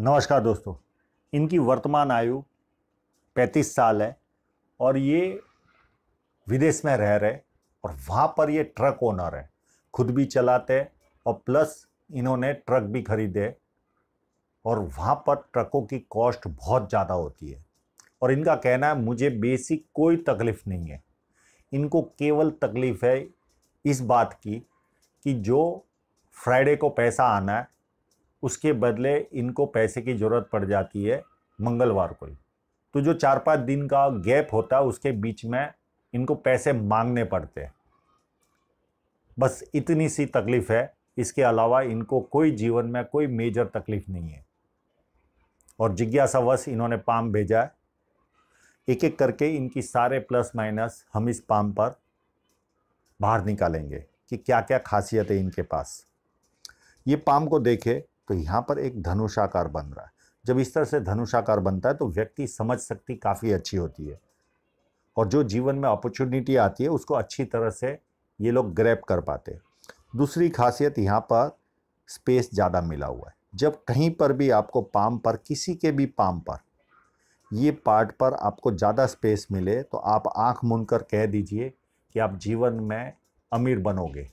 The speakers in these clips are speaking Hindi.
नमस्कार दोस्तों इनकी वर्तमान आयु 35 साल है और ये विदेश में रह रहे और वहाँ पर ये ट्रक ओनर है खुद भी चलाते और प्लस इन्होंने ट्रक भी खरीदे और वहाँ पर ट्रकों की कॉस्ट बहुत ज़्यादा होती है और इनका कहना है मुझे बेसिक कोई तकलीफ़ नहीं है इनको केवल तकलीफ़ है इस बात की कि जो फ्राइडे को पैसा आना है उसके बदले इनको पैसे की ज़रूरत पड़ जाती है मंगलवार को ही तो जो चार पाँच दिन का गैप होता है उसके बीच में इनको पैसे मांगने पड़ते हैं बस इतनी सी तकलीफ़ है इसके अलावा इनको कोई जीवन में कोई मेजर तकलीफ़ नहीं है और जिज्ञासावश इन्होंने पाम भेजा है एक एक करके इनकी सारे प्लस माइनस हम इस पाम पर बाहर निकालेंगे कि क्या क्या खासियत है इनके पास ये पाम को देखे तो यहाँ पर एक धनुषाकार बन रहा है जब इस तरह से धनुषाकार बनता है तो व्यक्ति समझ शक्ति काफ़ी अच्छी होती है और जो जीवन में अपॉर्चुनिटी आती है उसको अच्छी तरह से ये लोग ग्रैप कर पाते हैं दूसरी खासियत यहाँ पर स्पेस ज़्यादा मिला हुआ है जब कहीं पर भी आपको पाम पर किसी के भी पाम पर ये पार्ट पर आपको ज़्यादा स्पेस मिले तो आप आंख मुन कर कह दीजिए कि आप जीवन में अमीर बनोगे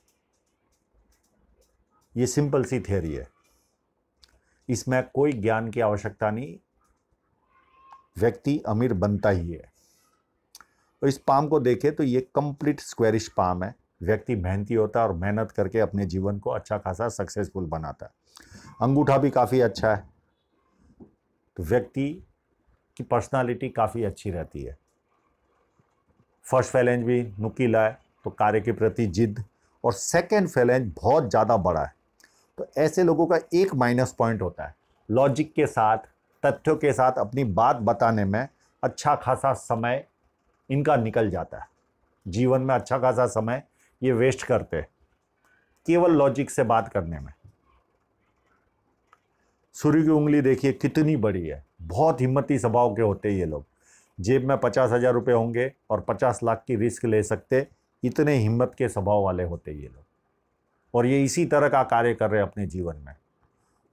ये सिंपल सी थेरी है इसमें कोई ज्ञान की आवश्यकता नहीं व्यक्ति अमीर बनता ही है और तो इस पाम को देखें तो ये कंप्लीट स्क्वेरिश पाम है व्यक्ति मेहनती होता है और मेहनत करके अपने जीवन को अच्छा खासा सक्सेसफुल बनाता है अंगूठा भी काफ़ी अच्छा है तो व्यक्ति की पर्सनालिटी काफ़ी अच्छी रहती है फर्स्ट फैलेंज भी नुकीला है तो कार्य के प्रति जिद और सेकेंड फैलेंज बहुत ज़्यादा बड़ा है तो ऐसे लोगों का एक माइनस पॉइंट होता है लॉजिक के साथ तथ्यों के साथ अपनी बात बताने में अच्छा खासा समय इनका निकल जाता है जीवन में अच्छा खासा समय ये वेस्ट करते केवल लॉजिक से बात करने में सूर्य की उंगली देखिए कितनी बड़ी है बहुत हिम्मती स्वभाव के होते ये लोग जेब में पचास हज़ार रुपये होंगे और पचास लाख की रिस्क ले सकते इतने हिम्मत के स्वभाव वाले होते ये लोग और ये इसी तरह का कार्य कर रहे हैं अपने जीवन में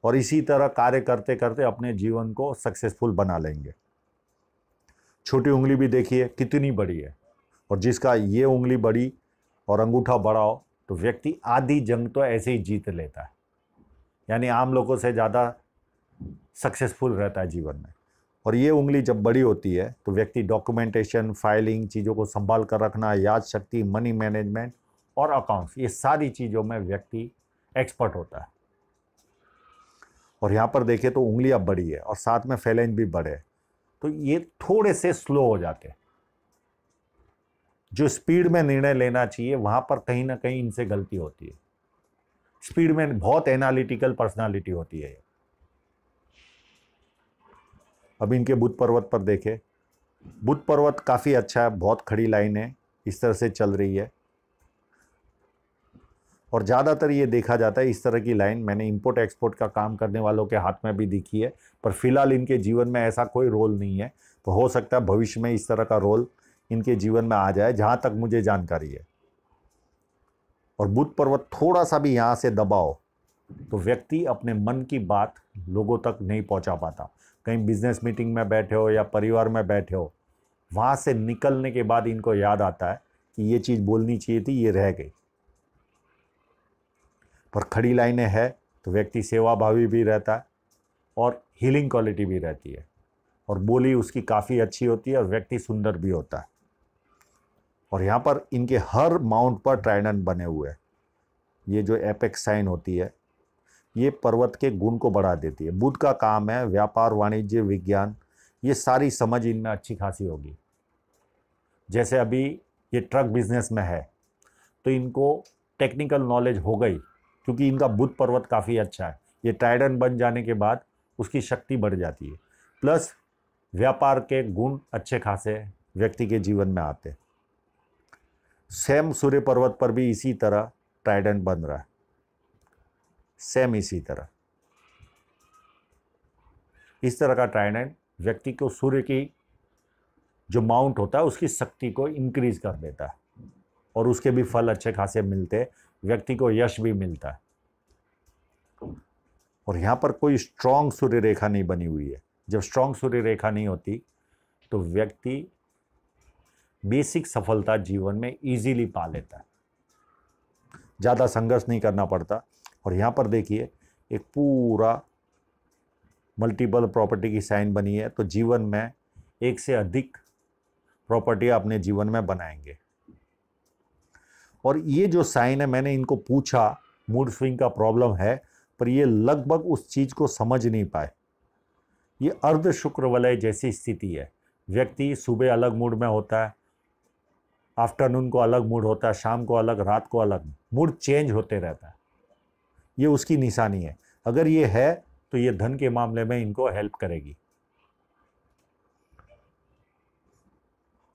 और इसी तरह कार्य करते करते अपने जीवन को सक्सेसफुल बना लेंगे छोटी उंगली भी देखिए कितनी बड़ी है और जिसका ये उंगली बड़ी और अंगूठा बड़ा हो तो व्यक्ति आधी जंग तो ऐसे ही जीत लेता है यानी आम लोगों से ज़्यादा सक्सेसफुल रहता है जीवन में और ये उंगली जब बड़ी होती है तो व्यक्ति डॉक्यूमेंटेशन फाइलिंग चीज़ों को संभाल कर रखना याद शक्ति मनी मैनेजमेंट और अकाउंट्स ये सारी चीज़ों में व्यक्ति एक्सपर्ट होता है और यहाँ पर देखें तो अब बड़ी है और साथ में फैलेंज भी बड़े तो ये थोड़े से स्लो हो जाते हैं जो स्पीड में निर्णय लेना चाहिए वहाँ पर कहीं ना कहीं इनसे गलती होती है स्पीड में बहुत एनालिटिकल पर्सनालिटी होती है अब इनके बुद्ध पर्वत पर देखें बुद्ध पर्वत काफ़ी अच्छा है बहुत खड़ी लाइन है इस तरह से चल रही है और ज़्यादातर ये देखा जाता है इस तरह की लाइन मैंने इंपोर्ट एक्सपोर्ट का काम करने वालों के हाथ में भी देखी है पर फिलहाल इनके जीवन में ऐसा कोई रोल नहीं है तो हो सकता है भविष्य में इस तरह का रोल इनके जीवन में आ जाए जहाँ तक मुझे जानकारी है और बुद्ध पर्वत थोड़ा सा भी यहाँ से दबाओ तो व्यक्ति अपने मन की बात लोगों तक नहीं पहुँचा पाता कहीं बिजनेस मीटिंग में बैठे हो या परिवार में बैठे हो वहाँ से निकलने के बाद इनको याद आता है कि ये चीज़ बोलनी चाहिए थी ये रह गई पर खड़ी लाइनें है तो व्यक्ति सेवाभावी भी रहता है और हीलिंग क्वालिटी भी रहती है और बोली उसकी काफ़ी अच्छी होती है और व्यक्ति सुंदर भी होता है और यहाँ पर इनके हर माउंट पर ट्राइडन बने हुए हैं ये जो एपेक्स साइन होती है ये पर्वत के गुण को बढ़ा देती है बुद्ध का काम है व्यापार वाणिज्य विज्ञान ये सारी समझ इनमें अच्छी खासी होगी जैसे अभी ये ट्रक बिजनेस में है तो इनको टेक्निकल नॉलेज हो गई क्योंकि इनका बुध पर्वत काफ़ी अच्छा है ये टाइडन बन जाने के बाद उसकी शक्ति बढ़ जाती है प्लस व्यापार के गुण अच्छे खासे व्यक्ति के जीवन में आते हैं सेम सूर्य पर्वत पर भी इसी तरह ट्राइडन बन रहा है सेम इसी तरह इस तरह का ट्राइडेंट व्यक्ति को सूर्य की जो माउंट होता है उसकी शक्ति को इंक्रीज कर देता है और उसके भी फल अच्छे खासे मिलते हैं व्यक्ति को यश भी मिलता है और यहाँ पर कोई स्ट्रांग सूर्य रेखा नहीं बनी हुई है जब स्ट्रांग सूर्य रेखा नहीं होती तो व्यक्ति बेसिक सफलता जीवन में इजीली पा लेता है ज़्यादा संघर्ष नहीं करना पड़ता और यहाँ पर देखिए एक पूरा मल्टीपल प्रॉपर्टी की साइन बनी है तो जीवन में एक से अधिक प्रॉपर्टी अपने जीवन में बनाएंगे और ये जो साइन है मैंने इनको पूछा मूड स्विंग का प्रॉब्लम है पर ये लगभग उस चीज़ को समझ नहीं पाए ये अर्ध शुक्र वलय जैसी स्थिति है व्यक्ति सुबह अलग मूड में होता है आफ्टरनून को अलग मूड होता है शाम को अलग रात को अलग मूड चेंज होते रहता है ये उसकी निशानी है अगर ये है तो ये धन के मामले में इनको हेल्प करेगी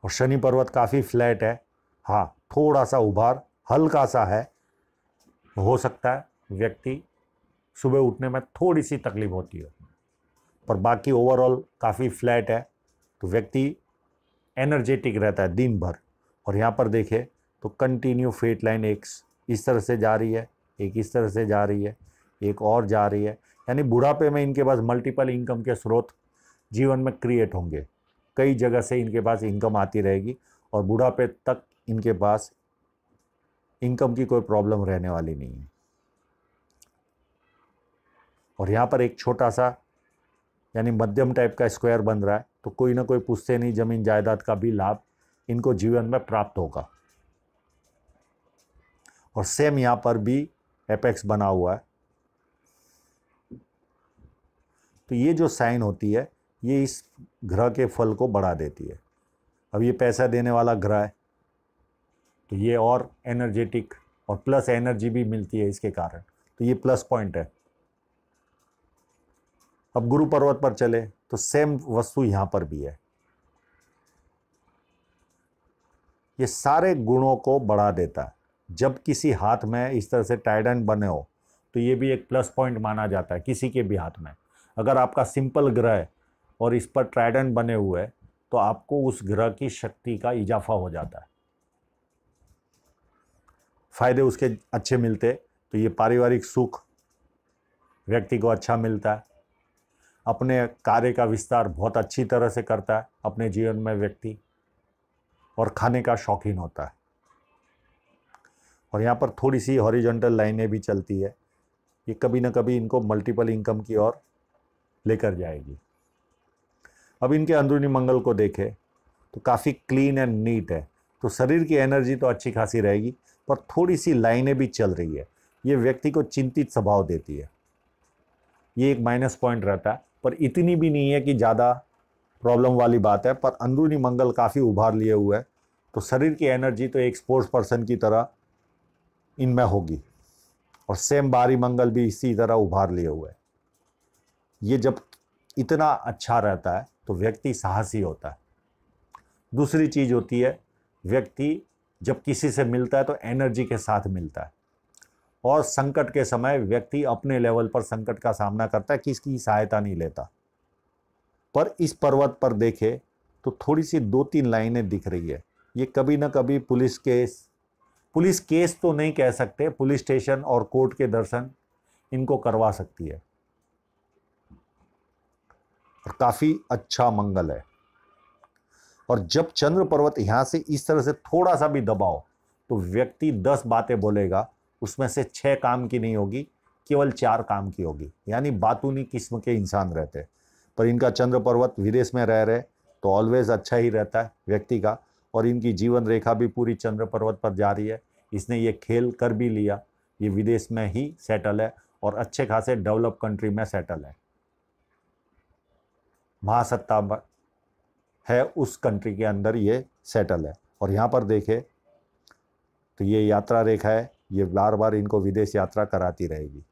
और शनि पर्वत काफ़ी फ्लैट है हाँ थोड़ा सा उभार हल्का सा है हो सकता है व्यक्ति सुबह उठने में थोड़ी सी तकलीफ होती है पर बाकी ओवरऑल काफ़ी फ्लैट है तो व्यक्ति एनर्जेटिक रहता है दिन भर और यहाँ पर देखे तो कंटिन्यू फेट लाइन एक इस तरह से जा रही है एक इस तरह से जा रही है एक और जा रही है यानी बुढ़ापे में इनके पास मल्टीपल इनकम के स्रोत जीवन में क्रिएट होंगे कई जगह से इनके पास इनकम आती रहेगी और बुढ़ापे तक इनके पास इनकम की कोई प्रॉब्लम रहने वाली नहीं है और यहाँ पर एक छोटा सा यानी मध्यम टाइप का स्क्वायर बन रहा है तो कोई ना कोई पूछते नहीं जमीन जायदाद का भी लाभ इनको जीवन में प्राप्त होगा और सेम यहाँ पर भी एपेक्स बना हुआ है तो ये जो साइन होती है ये इस ग्रह के फल को बढ़ा देती है अब ये पैसा देने वाला ग्रह है तो ये और एनर्जेटिक और प्लस एनर्जी भी मिलती है इसके कारण तो ये प्लस पॉइंट है अब गुरु पर्वत पर चले तो सेम वस्तु यहाँ पर भी है ये सारे गुणों को बढ़ा देता है जब किसी हाथ में इस तरह से टाइडेंट बने हो तो ये भी एक प्लस पॉइंट माना जाता है किसी के भी हाथ में अगर आपका सिंपल ग्रह है और इस पर ट्राइडेंट बने हुए हैं तो आपको उस ग्रह की शक्ति का इजाफा हो जाता है फ़ायदे उसके अच्छे मिलते तो ये पारिवारिक सुख व्यक्ति को अच्छा मिलता है अपने कार्य का विस्तार बहुत अच्छी तरह से करता है अपने जीवन में व्यक्ति और खाने का शौकीन होता है और यहाँ पर थोड़ी सी हॉरिजेंटल लाइनें भी चलती है ये कभी ना कभी इनको मल्टीपल इनकम की ओर लेकर जाएगी अब इनके अंदरूनी मंगल को देखें तो काफ़ी क्लीन एंड नीट है तो शरीर की एनर्जी तो अच्छी खासी रहेगी पर थोड़ी सी लाइनें भी चल रही है ये व्यक्ति को चिंतित स्वभाव देती है ये एक माइनस पॉइंट रहता है पर इतनी भी नहीं है कि ज़्यादा प्रॉब्लम वाली बात है पर अंदरूनी मंगल काफ़ी उभार लिए हुए है तो शरीर की एनर्जी तो एक स्पोर्ट्स पर्सन की तरह इनमें होगी और सेम बारी मंगल भी इसी तरह उभार लिए हुए ये जब इतना अच्छा रहता है तो व्यक्ति साहसी होता है दूसरी चीज़ होती है व्यक्ति जब किसी से मिलता है तो एनर्जी के साथ मिलता है और संकट के समय व्यक्ति अपने लेवल पर संकट का सामना करता है किसकी सहायता नहीं लेता पर इस पर्वत पर देखे तो थोड़ी सी दो तीन लाइनें दिख रही है ये कभी ना कभी पुलिस केस पुलिस केस तो नहीं कह सकते पुलिस स्टेशन और कोर्ट के दर्शन इनको करवा सकती है और काफ़ी अच्छा मंगल है और जब चंद्र पर्वत यहाँ से इस तरह से थोड़ा सा भी दबाओ तो व्यक्ति दस बातें बोलेगा उसमें से छः काम की नहीं होगी केवल चार काम की होगी यानी बातूनी किस्म के इंसान रहते पर इनका चंद्र पर्वत विदेश में रह रहे तो ऑलवेज अच्छा ही रहता है व्यक्ति का और इनकी जीवन रेखा भी पूरी चंद्र पर्वत पर जा रही है इसने ये खेल कर भी लिया ये विदेश में ही सेटल है और अच्छे खासे डेवलप कंट्री में सेटल है महासत्ता है उस कंट्री के अंदर ये सेटल है और यहाँ पर देखे तो ये यात्रा रेखा है ये बार बार इनको विदेश यात्रा कराती रहेगी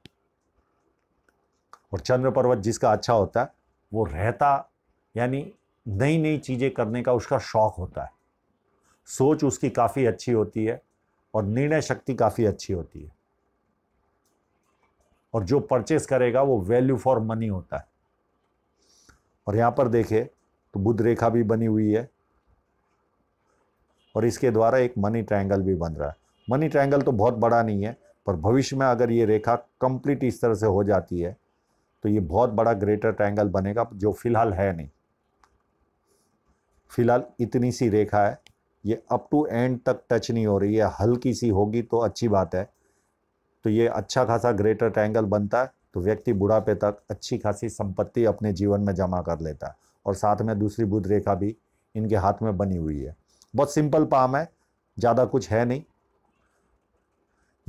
और चंद्र पर्वत जिसका अच्छा होता है वो रहता यानी नई नई चीज़ें करने का उसका शौक होता है सोच उसकी काफ़ी अच्छी होती है और निर्णय शक्ति काफ़ी अच्छी होती है और जो परचेस करेगा वो वैल्यू फॉर मनी होता है और यहाँ पर देखे तो बुद्ध रेखा भी बनी हुई है और इसके द्वारा एक मनी ट्रायंगल भी बन रहा है मनी ट्रायंगल तो बहुत बड़ा नहीं है पर भविष्य में अगर ये रेखा कंप्लीट इस तरह से हो जाती है तो ये बहुत बड़ा ग्रेटर ट्रायंगल बनेगा जो फिलहाल है नहीं फिलहाल इतनी सी रेखा है ये अप टू एंड तक टच नहीं हो रही है हल्की सी होगी तो अच्छी बात है तो ये अच्छा खासा ग्रेटर ट्रायंगल बनता है तो व्यक्ति बुढ़ापे तक अच्छी खासी संपत्ति अपने जीवन में जमा कर लेता है और साथ में दूसरी बुद्ध रेखा भी इनके हाथ में बनी हुई है बहुत सिंपल पाम है ज़्यादा कुछ है नहीं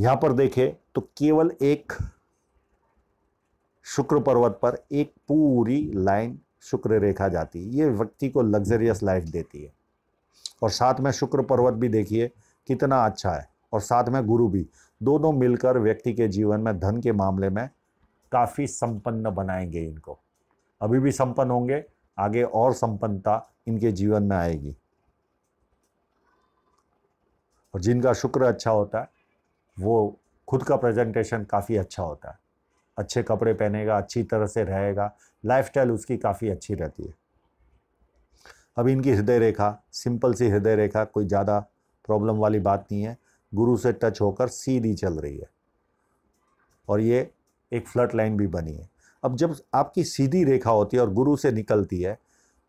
यहाँ पर देखें तो केवल एक शुक्र पर्वत पर एक पूरी लाइन शुक्र रेखा जाती है ये व्यक्ति को लग्जरियस लाइफ देती है और साथ में शुक्र पर्वत भी देखिए कितना अच्छा है और साथ में गुरु भी दोनों मिलकर व्यक्ति के जीवन में धन के मामले में काफ़ी संपन्न बनाएंगे इनको अभी भी संपन्न होंगे आगे और संपन्नता इनके जीवन में आएगी और जिनका शुक्र अच्छा होता है वो खुद का प्रेजेंटेशन काफ़ी अच्छा होता है अच्छे कपड़े पहनेगा अच्छी तरह से रहेगा लाइफस्टाइल उसकी काफ़ी अच्छी रहती है अब इनकी हृदय रेखा सिंपल सी हृदय रेखा कोई ज़्यादा प्रॉब्लम वाली बात नहीं है गुरु से टच होकर सीधी चल रही है और ये एक फ्लट लाइन भी बनी है अब जब आपकी सीधी रेखा होती है और गुरु से निकलती है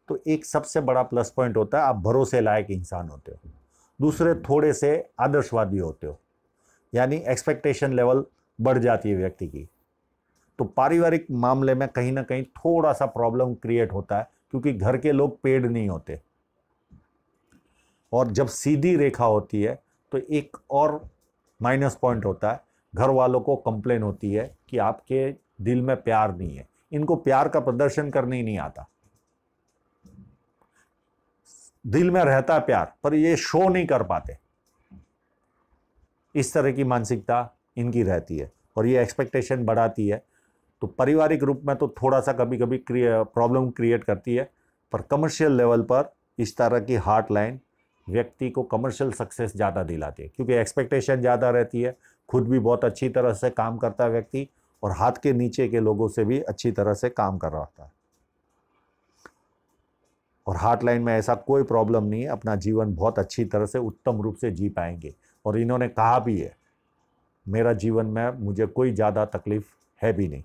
तो एक सबसे बड़ा प्लस पॉइंट होता है आप भरोसे लायक इंसान होते हो दूसरे थोड़े से आदर्शवादी होते हो यानी एक्सपेक्टेशन लेवल बढ़ जाती है व्यक्ति की तो पारिवारिक मामले में कहीं ना कहीं थोड़ा सा प्रॉब्लम क्रिएट होता है क्योंकि घर के लोग पेड नहीं होते और जब सीधी रेखा होती है तो एक और माइनस पॉइंट होता है घर वालों को कंप्लेन होती है कि आपके दिल में प्यार नहीं है इनको प्यार का प्रदर्शन करने ही नहीं आता दिल में रहता प्यार पर ये शो नहीं कर पाते इस तरह की मानसिकता इनकी रहती है और ये एक्सपेक्टेशन बढ़ाती है तो पारिवारिक रूप में तो थोड़ा सा कभी कभी प्रॉब्लम क्रिएट करती है पर कमर्शियल लेवल पर इस तरह की हार्ट लाइन व्यक्ति को कमर्शियल सक्सेस ज़्यादा दिलाती है क्योंकि एक्सपेक्टेशन ज़्यादा रहती है खुद भी बहुत अच्छी तरह से काम करता है व्यक्ति और हाथ के नीचे के लोगों से भी अच्छी तरह से काम कर रहा था और हार्ट लाइन में ऐसा कोई प्रॉब्लम नहीं है अपना जीवन बहुत अच्छी तरह से उत्तम रूप से जी पाएंगे और इन्होंने कहा भी है मेरा जीवन में मुझे कोई ज़्यादा तकलीफ है भी नहीं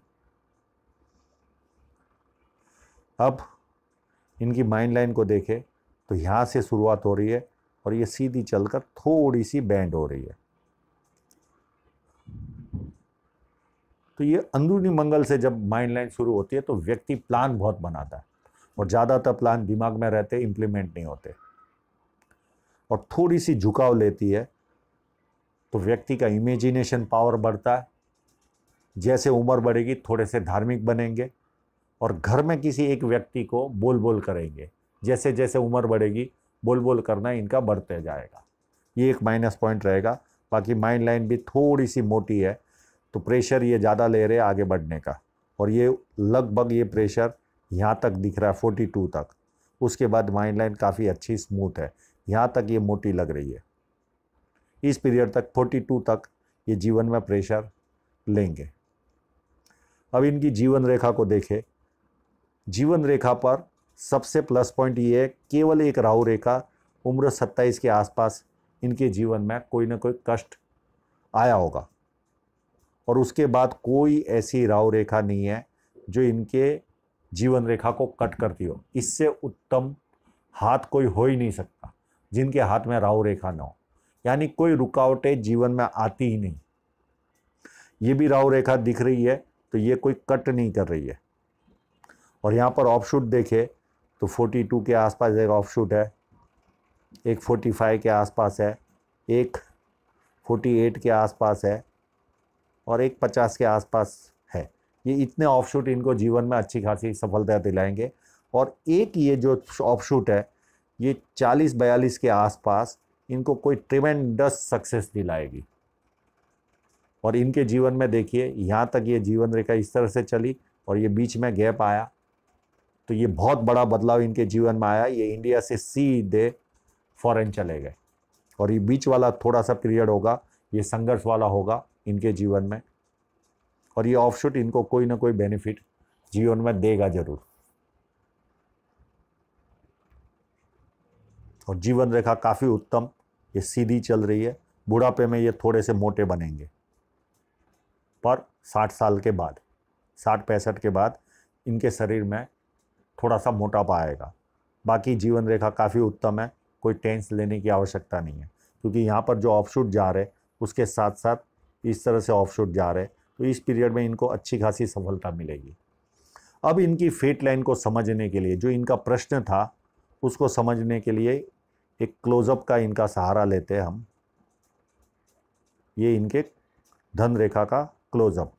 अब इनकी माइंड लाइन को देखें तो यहाँ से शुरुआत हो रही है और ये सीधी चलकर थोड़ी सी बैंड हो रही है तो ये अंदरूनी मंगल से जब माइंड लाइन शुरू होती है तो व्यक्ति प्लान बहुत बनाता है और ज़्यादातर प्लान दिमाग में रहते इम्प्लीमेंट नहीं होते और थोड़ी सी झुकाव लेती है तो व्यक्ति का इमेजिनेशन पावर बढ़ता है जैसे उम्र बढ़ेगी थोड़े से धार्मिक बनेंगे और घर में किसी एक व्यक्ति को बोल बोल करेंगे जैसे जैसे उम्र बढ़ेगी बोल बोल करना इनका बढ़ते जाएगा ये एक माइनस पॉइंट रहेगा बाकी माइंड लाइन भी थोड़ी सी मोटी है तो प्रेशर ये ज़्यादा ले रहे आगे बढ़ने का और ये लगभग ये प्रेशर यहाँ तक दिख रहा है फोर्टी टू तक उसके बाद माइंड लाइन काफ़ी अच्छी स्मूथ है यहाँ तक ये मोटी लग रही है इस पीरियड तक फोर्टी टू तक ये जीवन में प्रेशर लेंगे अब इनकी जीवन रेखा को देखें जीवन रेखा पर सबसे प्लस पॉइंट ये है केवल एक राहु रेखा उम्र सत्ताईस के आसपास इनके जीवन में कोई ना कोई कष्ट आया होगा और उसके बाद कोई ऐसी राव रेखा नहीं है जो इनके जीवन रेखा को कट करती हो इससे उत्तम हाथ कोई हो ही नहीं सकता जिनके हाथ में राव रेखा ना हो यानी कोई रुकावटें जीवन में आती ही नहीं ये भी राव रेखा दिख रही है तो ये कोई कट नहीं कर रही है और यहाँ पर ऑफ शूट देखे तो 42 के आसपास एक ऑफ शूट है एक 45 के आसपास है एक 48 के आसपास है और एक पचास के आसपास है ये इतने ऑफशूट इनको जीवन में अच्छी खासी सफलता दिलाएंगे और एक ये जो ऑफशूट है ये चालीस बयालीस के आसपास इनको कोई ट्रिमेंडस सक्सेस दिलाएगी और इनके जीवन में देखिए यहाँ तक ये जीवन रेखा इस तरह से चली और ये बीच में गैप आया तो ये बहुत बड़ा बदलाव इनके जीवन में आया ये इंडिया से सीधे फॉरेन चले गए और ये बीच वाला थोड़ा सा पीरियड होगा ये संघर्ष वाला होगा इनके जीवन में और ये ऑफशूट इनको कोई ना कोई बेनिफिट जीवन में देगा जरूर और जीवन रेखा काफ़ी उत्तम ये सीधी चल रही है बुढ़ापे में ये थोड़े से मोटे बनेंगे पर साठ साल के बाद साठ पैंसठ के बाद इनके शरीर में थोड़ा सा मोटापा आएगा बाकी जीवन रेखा काफ़ी उत्तम है कोई टेंस लेने की आवश्यकता नहीं है क्योंकि यहाँ पर जो ऑफशूट जा रहे उसके साथ साथ इस तरह से ऑफ शूट जा रहे हैं तो इस पीरियड में इनको अच्छी खासी सफलता मिलेगी अब इनकी फेट लाइन को समझने के लिए जो इनका प्रश्न था उसको समझने के लिए एक क्लोजअप का इनका सहारा लेते हैं हम ये इनके धन रेखा का क्लोजअप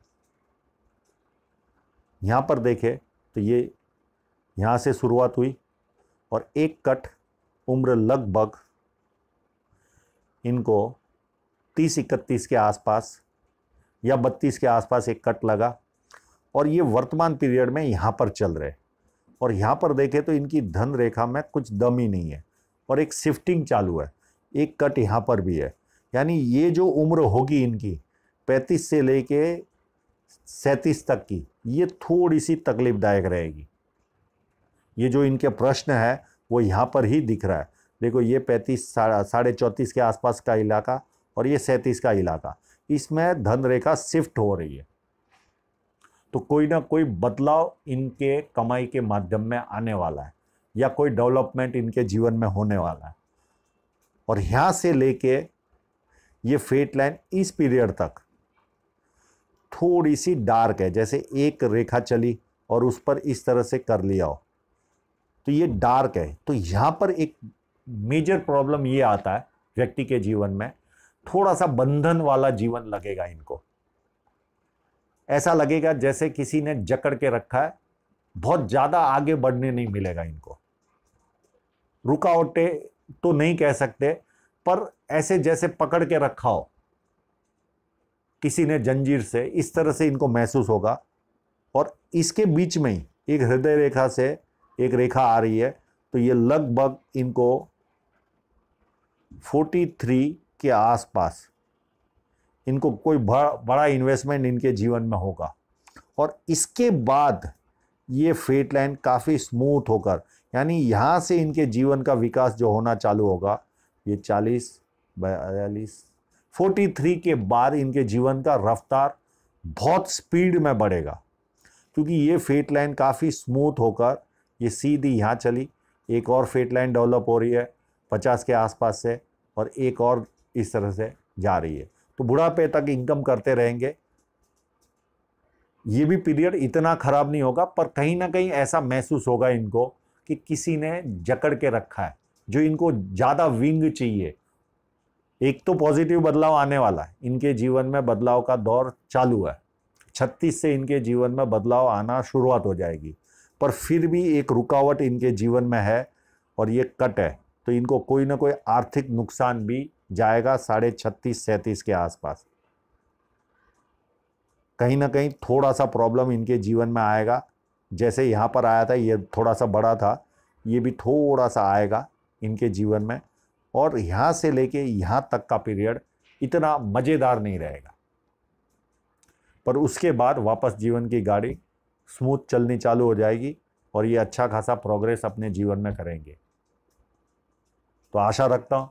यहाँ पर देखें तो ये यहाँ से शुरुआत हुई और एक कट उम्र लगभग इनको तीस इकतीस के आसपास या बत्तीस के आसपास एक कट लगा और ये वर्तमान पीरियड में यहाँ पर चल रहे और यहाँ पर देखें तो इनकी धन रेखा में कुछ दम ही नहीं है और एक शिफ्टिंग चालू है एक कट यहाँ पर भी है यानी ये जो उम्र होगी इनकी पैंतीस से लेके सैंतीस तक की ये थोड़ी सी तकलीफदायक रहेगी ये जो इनके प्रश्न है वो यहाँ पर ही दिख रहा है देखो ये पैंतीस साढ़े चौंतीस के आसपास का इलाका और ये सैंतीस का इलाका इसमें धन रेखा शिफ्ट हो रही है तो कोई ना कोई बदलाव इनके कमाई के माध्यम में आने वाला है या कोई डेवलपमेंट इनके जीवन में होने वाला है और यहाँ से लेके ये फेट लाइन इस पीरियड तक थोड़ी सी डार्क है जैसे एक रेखा चली और उस पर इस तरह से कर लिया हो तो ये डार्क है तो यहाँ पर एक मेजर प्रॉब्लम ये आता है व्यक्ति के जीवन में थोड़ा सा बंधन वाला जीवन लगेगा इनको ऐसा लगेगा जैसे किसी ने जकड़ के रखा है बहुत ज़्यादा आगे बढ़ने नहीं मिलेगा इनको रुकावटे तो नहीं कह सकते पर ऐसे जैसे पकड़ के रखा हो किसी ने जंजीर से इस तरह से इनको महसूस होगा और इसके बीच में ही एक हृदय रेखा से एक रेखा आ रही है तो ये लगभग इनको 43 के आसपास इनको कोई बड़ा बड़ा इन्वेस्टमेंट इनके जीवन में होगा और इसके बाद ये फेट लाइन काफ़ी स्मूथ होकर यानी यहाँ से इनके जीवन का विकास जो होना चालू होगा ये चालीस बयालीस फोर्टी थ्री के बाद इनके जीवन का रफ्तार बहुत स्पीड में बढ़ेगा क्योंकि ये फेट लाइन काफ़ी स्मूथ होकर ये सीधी यहाँ चली एक और फेट लाइन डेवलप हो रही है पचास के आसपास से और एक और इस तरह से जा रही है तो बुढ़ापे तक इनकम करते रहेंगे ये भी पीरियड इतना ख़राब नहीं होगा पर कहीं ना कहीं ऐसा महसूस होगा इनको कि किसी ने जकड़ के रखा है जो इनको ज़्यादा विंग चाहिए एक तो पॉजिटिव बदलाव आने वाला है इनके जीवन में बदलाव का दौर चालू है छत्तीस से इनके जीवन में बदलाव आना शुरुआत हो जाएगी पर फिर भी एक रुकावट इनके जीवन में है और ये कट है तो इनको कोई ना कोई आर्थिक नुकसान भी जाएगा साढ़े छत्तीस सैंतीस के आसपास कहीं ना कहीं थोड़ा सा प्रॉब्लम इनके जीवन में आएगा जैसे यहाँ पर आया था ये थोड़ा सा बड़ा था ये भी थोड़ा सा आएगा इनके जीवन में और यहाँ से लेके यहाँ तक का पीरियड इतना मज़ेदार नहीं रहेगा पर उसके बाद वापस जीवन की गाड़ी स्मूथ चलनी चालू हो जाएगी और ये अच्छा खासा प्रोग्रेस अपने जीवन में करेंगे तो आशा रखता हूँ